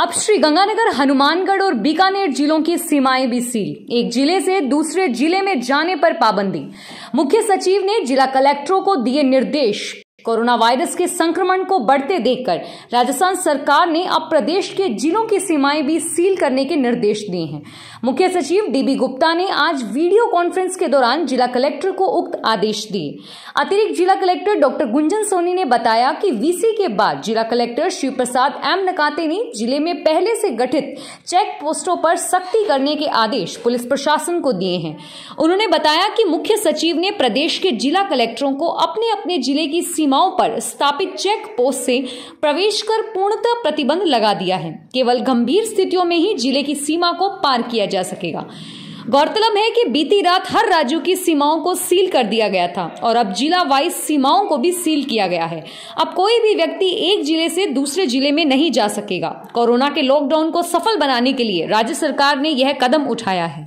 अब श्रीगंगानगर हनुमानगढ़ और बीकानेर जिलों की सीमाएं भी सील एक जिले से दूसरे जिले में जाने पर पाबंदी मुख्य सचिव ने जिला कलेक्टरों को दिए निर्देश कोरोना वायरस के संक्रमण को बढ़ते देखकर राजस्थान सरकार ने अब प्रदेश के जिलों की सीमाएं भी सील करने के निर्देश दिए हैं मुख्य सचिव डीबी गुप्ता ने आज वीडियो कॉन्फ्रेंस के दौरान जिला कलेक्टर को उक्त आदेश दिए अतिरिक्त जिला कलेक्टर डॉक्टर गुंजन सोनी ने बताया कि वीसी के बाद जिला कलेक्टर शिव प्रसाद एम नकाते ने जिले में पहले से गठित चेक पोस्टों पर सख्ती करने के आदेश पुलिस प्रशासन को दिए हैं उन्होंने बताया कि मुख्य सचिव ने प्रदेश के जिला कलेक्टरों को अपने अपने जिले की सीमाओं पर स्थापित चेक पोस्ट से प्रवेश कर पूर्णतः प्रतिबंध लगा दिया है केवल गंभीर स्थितियों में ही जिले की सीमा को पार किया जा सकेगा गौरतलब है कि बीती रात हर राज्यों की सीमाओं को सील कर दिया गया था और अब जिला वाइज सीमाओं को भी सील किया गया है अब कोई भी व्यक्ति एक जिले से दूसरे जिले में नहीं जा सकेगा कोरोना के लॉकडाउन को सफल बनाने के लिए राज्य सरकार ने यह कदम उठाया है